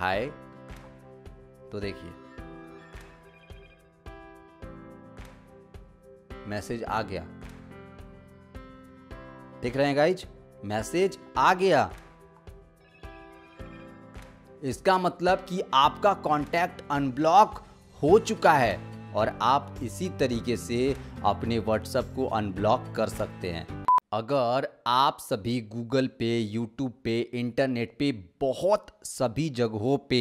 हाय तो देखिए मैसेज आ गया देख रहे हैं गाइज मैसेज आ गया इसका मतलब कि आपका कॉन्टैक्ट अनब्लॉक हो चुका है और आप इसी तरीके से अपने व्हाट्सएप को अनब्लॉक कर सकते हैं अगर आप सभी गूगल पे यूट्यूब पे इंटरनेट पे बहुत सभी जगहों पे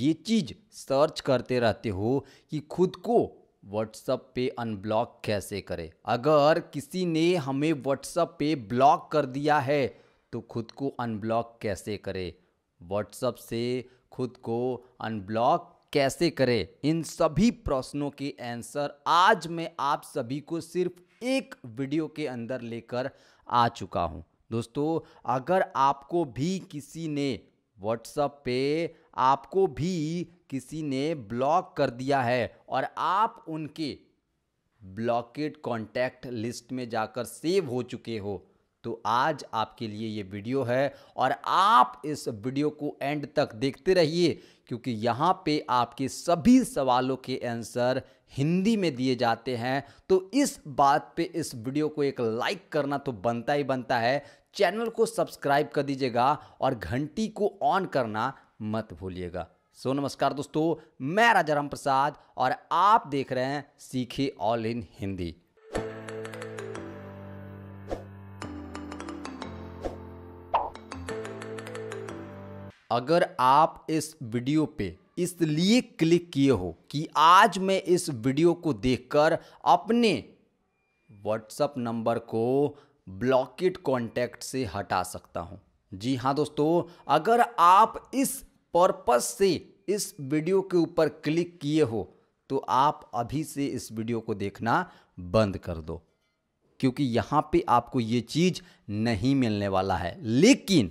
ये चीज़ सर्च करते रहते हो कि खुद को व्हाट्सअप पे अनब्लॉक कैसे करें अगर किसी ने हमें व्हाट्सअप पे ब्लॉक कर दिया है तो खुद को अनब्लॉक कैसे करें व्हाट्सअप से खुद को अनब्लॉक कैसे करें इन सभी प्रश्नों के आंसर आज मैं आप सभी को सिर्फ एक वीडियो के अंदर लेकर आ चुका हूँ दोस्तों अगर आपको भी किसी ने व्हाट्सअप पे आपको भी किसी ने ब्लॉक कर दिया है और आप उनके ब्लॉकेड कॉन्टैक्ट लिस्ट में जाकर सेव हो चुके हो तो आज आपके लिए ये वीडियो है और आप इस वीडियो को एंड तक देखते रहिए क्योंकि यहाँ पे आपके सभी सवालों के आंसर हिंदी में दिए जाते हैं तो इस बात पे इस वीडियो को एक लाइक करना तो बनता ही बनता है चैनल को सब्सक्राइब कर दीजिएगा और घंटी को ऑन करना मत भूलिएगा सो so, नमस्कार दोस्तों मैं राजाराम प्रसाद और आप देख रहे हैं सीखे ऑल इन हिंदी अगर आप इस वीडियो पे इसलिए क्लिक किए हो कि आज मैं इस वीडियो को देखकर अपने व्हाट्सअप नंबर को ब्लॉकेट कॉन्टैक्ट से हटा सकता हूं जी हाँ दोस्तों अगर आप इस पर्पस से इस वीडियो के ऊपर क्लिक किए हो तो आप अभी से इस वीडियो को देखना बंद कर दो क्योंकि यहाँ पे आपको ये चीज़ नहीं मिलने वाला है लेकिन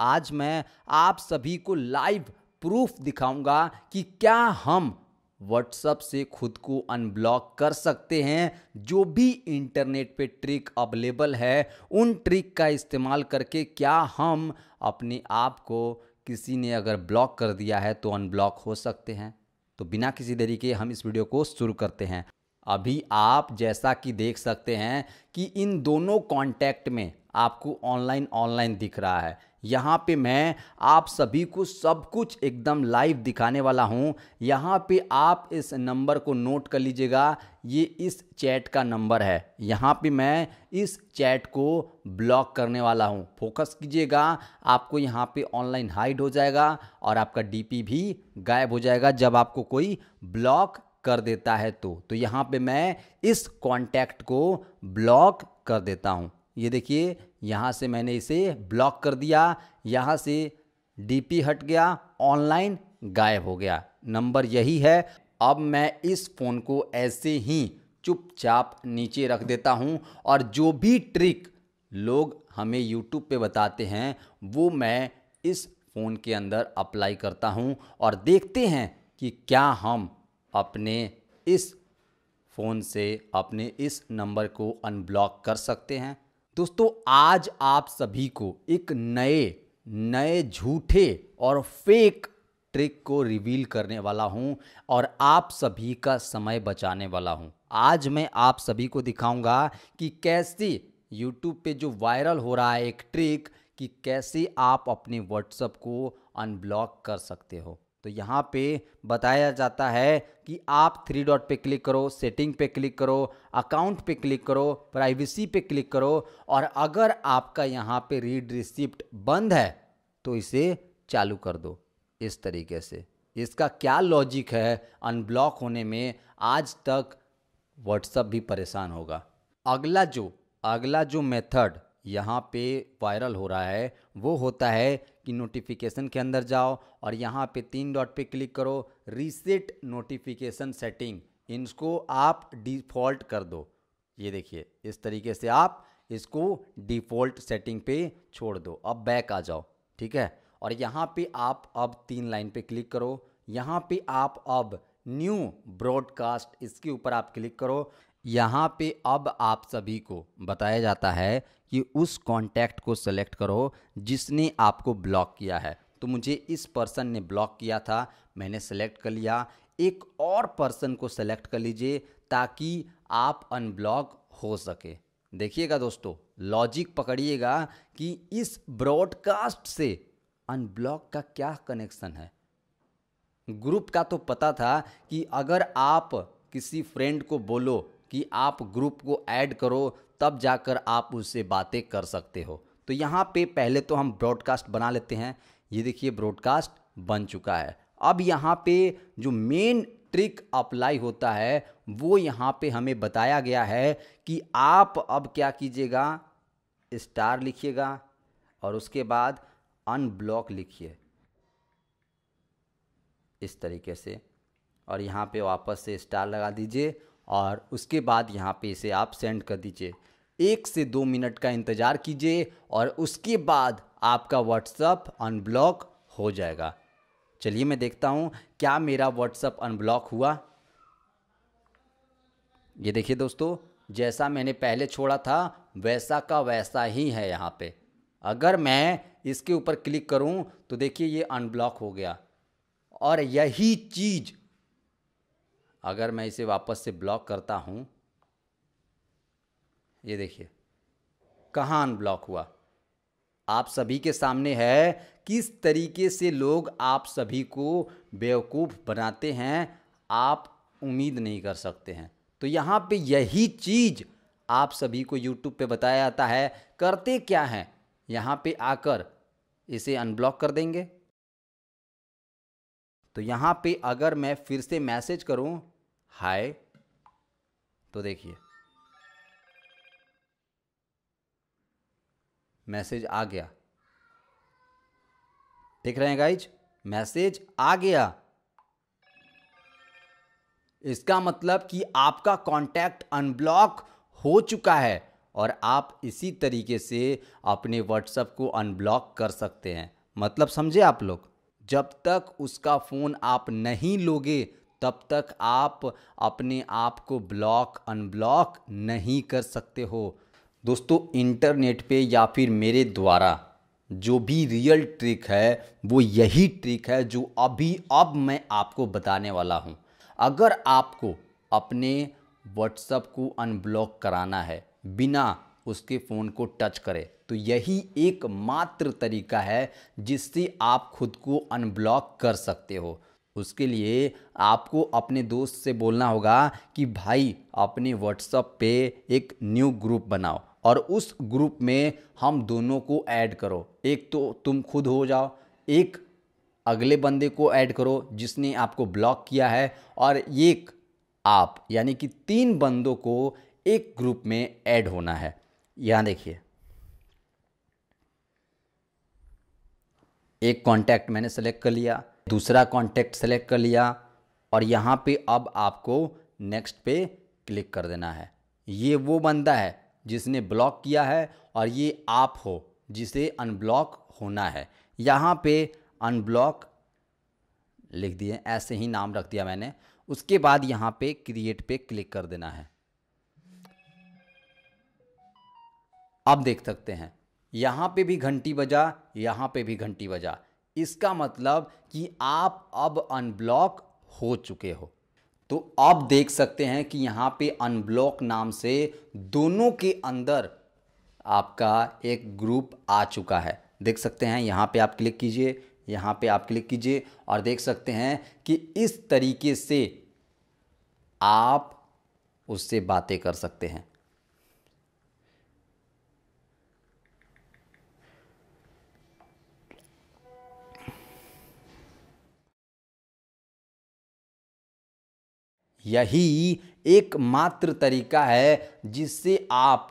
आज मैं आप सभी को लाइव प्रूफ दिखाऊंगा कि क्या हम व्हाट्सअप से खुद को अनब्लॉक कर सकते हैं जो भी इंटरनेट पे ट्रिक अवेलेबल है उन ट्रिक का इस्तेमाल करके क्या हम अपने आप को किसी ने अगर ब्लॉक कर दिया है तो अनब्लॉक हो सकते हैं तो बिना किसी देरी के हम इस वीडियो को शुरू करते हैं अभी आप जैसा कि देख सकते हैं कि इन दोनों कॉन्टैक्ट में आपको ऑनलाइन ऑनलाइन दिख रहा है यहाँ पे मैं आप सभी को सब कुछ एकदम लाइव दिखाने वाला हूँ यहाँ पे आप इस नंबर को नोट कर लीजिएगा ये इस चैट का नंबर है यहाँ पे मैं इस चैट को ब्लॉक करने वाला हूँ फोकस कीजिएगा आपको यहाँ पे ऑनलाइन हाइड हो जाएगा और आपका डीपी भी गायब हो जाएगा जब आपको कोई ब्लॉक कर देता है तो तो यहाँ पे मैं इस कॉन्टैक्ट को ब्लॉक कर देता हूँ ये देखिए यहाँ से मैंने इसे ब्लॉक कर दिया यहाँ से डीपी हट गया ऑनलाइन गायब हो गया नंबर यही है अब मैं इस फ़ोन को ऐसे ही चुपचाप नीचे रख देता हूँ और जो भी ट्रिक लोग हमें यूट्यूब पे बताते हैं वो मैं इस फ़ोन के अंदर अप्लाई करता हूँ और देखते हैं कि क्या हम अपने इस फ़ोन से अपने इस नंबर को अनब्लॉक कर सकते हैं दोस्तों आज आप सभी को एक नए नए झूठे और फेक ट्रिक को रिवील करने वाला हूं और आप सभी का समय बचाने वाला हूं आज मैं आप सभी को दिखाऊंगा कि कैसे यूट्यूब पे जो वायरल हो रहा है एक ट्रिक कि कैसे आप अपने व्हाट्सएप को अनब्लॉक कर सकते हो तो यहाँ पे बताया जाता है कि आप थ्री डॉट पे क्लिक करो सेटिंग पे क्लिक करो अकाउंट पे क्लिक करो प्राइवेसी पे क्लिक करो और अगर आपका यहाँ पे रीड रिसिप्ट बंद है तो इसे चालू कर दो इस तरीके से इसका क्या लॉजिक है अनब्लॉक होने में आज तक व्हाट्सअप भी परेशान होगा अगला जो अगला जो मेथड यहाँ पे वायरल हो रहा है वो होता है कि नोटिफिकेशन के अंदर जाओ और यहाँ पे तीन डॉट पे क्लिक करो रीसेट नोटिफिकेशन सेटिंग इनको आप डिफ़ॉल्ट कर दो ये देखिए इस तरीके से आप इसको डिफ़ॉल्ट सेटिंग पे छोड़ दो अब बैक आ जाओ ठीक है और यहाँ पे आप अब तीन लाइन पे क्लिक करो यहाँ पे आप अब न्यू ब्रॉडकास्ट इसके ऊपर आप क्लिक करो यहाँ पे अब आप सभी को बताया जाता है कि उस कॉन्टैक्ट को सेलेक्ट करो जिसने आपको ब्लॉक किया है तो मुझे इस पर्सन ने ब्लॉक किया था मैंने सेलेक्ट कर लिया एक और पर्सन को सेलेक्ट कर लीजिए ताकि आप अनब्लॉक हो सके देखिएगा दोस्तों लॉजिक पकड़िएगा कि इस ब्रॉडकास्ट से अनब्लॉक का क्या कनेक्शन है ग्रुप का तो पता था कि अगर आप किसी फ्रेंड को बोलो कि आप ग्रुप को ऐड करो तब जाकर आप उससे बातें कर सकते हो तो यहाँ पे पहले तो हम ब्रॉडकास्ट बना लेते हैं ये देखिए ब्रॉडकास्ट बन चुका है अब यहाँ पे जो मेन ट्रिक अप्लाई होता है वो यहाँ पे हमें बताया गया है कि आप अब क्या कीजिएगा स्टार लिखिएगा और उसके बाद अनब्लॉक लिखिए इस तरीके से और यहाँ पे वापस से स्टार लगा दीजिए और उसके बाद यहाँ पे इसे आप सेंड कर दीजिए एक से दो मिनट का इंतज़ार कीजिए और उसके बाद आपका व्हाट्सअप अनब्लॉक हो जाएगा चलिए मैं देखता हूँ क्या मेरा व्हाट्सअप अनब्लॉक हुआ ये देखिए दोस्तों जैसा मैंने पहले छोड़ा था वैसा का वैसा ही है यहाँ पे अगर मैं इसके ऊपर क्लिक करूँ तो देखिए ये अनब्लॉक हो गया और यही चीज़ अगर मैं इसे वापस से ब्लॉक करता हूँ ये देखिए कहाँ अनब्लॉक हुआ आप सभी के सामने है किस तरीके से लोग आप सभी को बेवकूफ़ बनाते हैं आप उम्मीद नहीं कर सकते हैं तो यहाँ पे यही चीज़ आप सभी को यूट्यूब पे बताया जाता है करते क्या हैं यहाँ पे आकर इसे अनब्लॉक कर देंगे तो यहाँ पे अगर मैं फिर से मैसेज करूँ हाय तो देखिए मैसेज आ गया देख रहे हैं गाइज मैसेज आ गया इसका मतलब कि आपका कॉन्टैक्ट अनब्लॉक हो चुका है और आप इसी तरीके से अपने व्हाट्सएप को अनब्लॉक कर सकते हैं मतलब समझे आप लोग जब तक उसका फ़ोन आप नहीं लोगे तब तक आप अपने आप को ब्लॉक अनब्लॉक नहीं कर सकते हो दोस्तों इंटरनेट पे या फिर मेरे द्वारा जो भी रियल ट्रिक है वो यही ट्रिक है जो अभी अब मैं आपको बताने वाला हूँ अगर आपको अपने व्हाट्सअप को अनब्लॉक कराना है बिना उसके फ़ोन को टच करे तो यही एकमात्र तरीका है जिससे आप खुद को अनब्लॉक कर सकते हो उसके लिए आपको अपने दोस्त से बोलना होगा कि भाई अपने व्हाट्सअप पे एक न्यू ग्रुप बनाओ और उस ग्रुप में हम दोनों को ऐड करो एक तो तुम खुद हो जाओ एक अगले बंदे को ऐड करो जिसने आपको ब्लॉक किया है और एक आप यानी कि तीन बंदों को एक ग्रुप में ऐड होना है यहाँ देखिए एक कॉन्टैक्ट मैंने सेलेक्ट कर लिया दूसरा कॉन्टैक्ट सेलेक्ट कर लिया और यहाँ पे अब आपको नेक्स्ट पे क्लिक कर देना है ये वो बंदा है जिसने ब्लॉक किया है और ये आप हो जिसे अनब्लॉक होना है यहाँ पे अनब्लॉक लिख दिए ऐसे ही नाम रख दिया मैंने उसके बाद यहाँ पे क्रिएट पे क्लिक कर देना है अब देख सकते हैं यहाँ पे भी घंटी बजा यहाँ पे भी घंटी बजा इसका मतलब कि आप अब अनब्लॉक हो चुके हो तो आप देख सकते हैं कि यहाँ पे अनब्लॉक नाम से दोनों के अंदर आपका एक ग्रुप आ चुका है देख सकते हैं यहाँ पे आप क्लिक कीजिए यहाँ पे आप क्लिक कीजिए और देख सकते हैं कि इस तरीके से आप उससे बातें कर सकते हैं यही एकमात्र तरीका है जिससे आप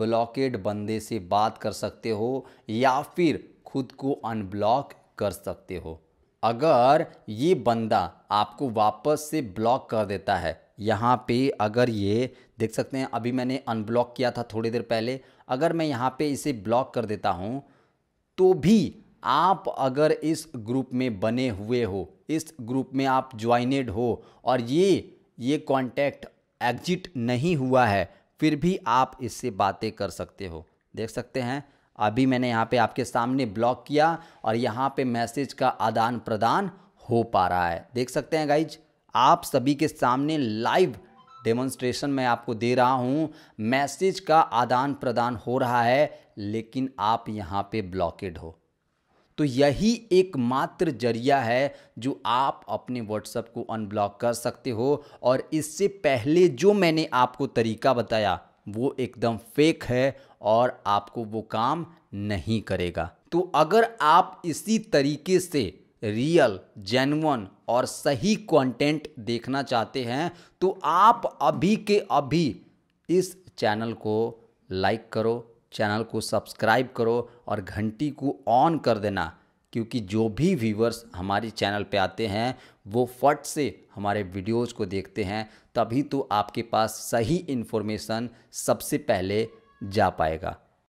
ब्लॉकेड बंदे से बात कर सकते हो या फिर खुद को अनब्लॉक कर सकते हो अगर ये बंदा आपको वापस से ब्लॉक कर देता है यहाँ पे अगर ये देख सकते हैं अभी मैंने अनब्लॉक किया था थोड़ी देर पहले अगर मैं यहाँ पे इसे ब्लॉक कर देता हूँ तो भी आप अगर इस ग्रुप में बने हुए हो इस ग्रुप में आप ज्वाइनेड हो और ये ये कांटेक्ट एग्जिट नहीं हुआ है फिर भी आप इससे बातें कर सकते हो देख सकते हैं अभी मैंने यहाँ पे आपके सामने ब्लॉक किया और यहाँ पे मैसेज का आदान प्रदान हो पा रहा है देख सकते हैं गाइज आप सभी के सामने लाइव डेमोन्स्ट्रेशन मैं आपको दे रहा हूँ मैसेज का आदान प्रदान हो रहा है लेकिन आप यहाँ पे ब्लॉकेड हो तो यही एकमात्र जरिया है जो आप अपने व्हाट्सएप को अनब्लॉक कर सकते हो और इससे पहले जो मैंने आपको तरीका बताया वो एकदम फेक है और आपको वो काम नहीं करेगा तो अगर आप इसी तरीके से रियल जेनुअन और सही कंटेंट देखना चाहते हैं तो आप अभी के अभी इस चैनल को लाइक करो चैनल को सब्सक्राइब करो और घंटी को ऑन कर देना क्योंकि जो भी व्यूवर्स हमारे चैनल पे आते हैं वो फट से हमारे वीडियोस को देखते हैं तभी तो आपके पास सही इन्फॉर्मेशन सबसे पहले जा पाएगा